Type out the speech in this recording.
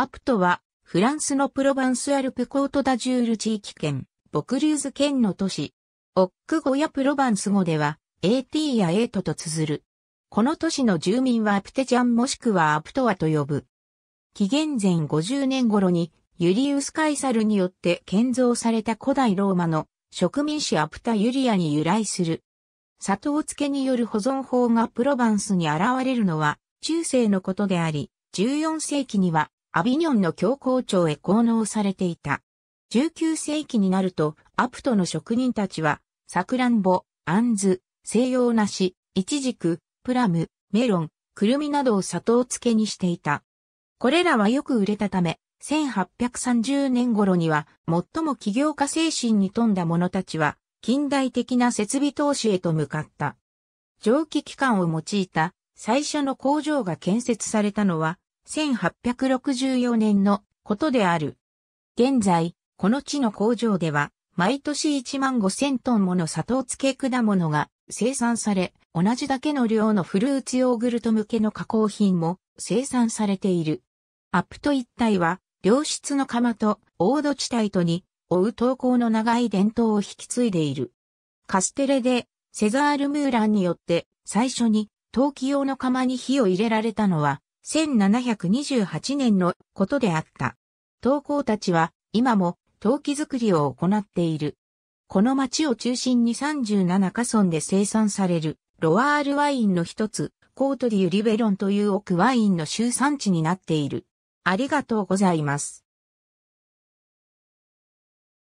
アプトは、フランスのプロバンスアルプコートダジュール地域圏、ボクリューズ県の都市。オック語やプロバンス語では、AT やエートと綴る。この都市の住民はアプテジャンもしくはアプトワと呼ぶ。紀元前50年頃に、ユリウス・カイサルによって建造された古代ローマの植民地アプタ・ユリアに由来する。砂糖漬けによる保存法がプロバンスに現れるのは中世のことであり、14世紀にはアビニョンの教皇庁へ奉納されていた。19世紀になると、アプトの職人たちは、サクランボ、アンズ、西洋梨、イチジク、プラム、メロン、クルミなどを砂糖漬けにしていた。これらはよく売れたため、1830年頃には、最も起業家精神に富んだ者たちは、近代的な設備投資へと向かった。蒸気機関を用いた最初の工場が建設されたのは、1864年のことである。現在、この地の工場では、毎年1万5千トンもの砂糖漬け果物が生産され、同じだけの量のフルーツヨーグルト向けの加工品も生産されている。アプト一帯は、良質の釜とオード地帯とに、追う投稿の長い伝統を引き継いでいる。カステレで、セザール・ムーランによって、最初に、陶器用の釜に火を入れられたのは、1728年のことであった。陶工たちは今も陶器作りを行っている。この町を中心に37カ村で生産されるロワールワインの一つ、コートリュ・リベロンという奥ワインの集産地になっている。ありがとうございます。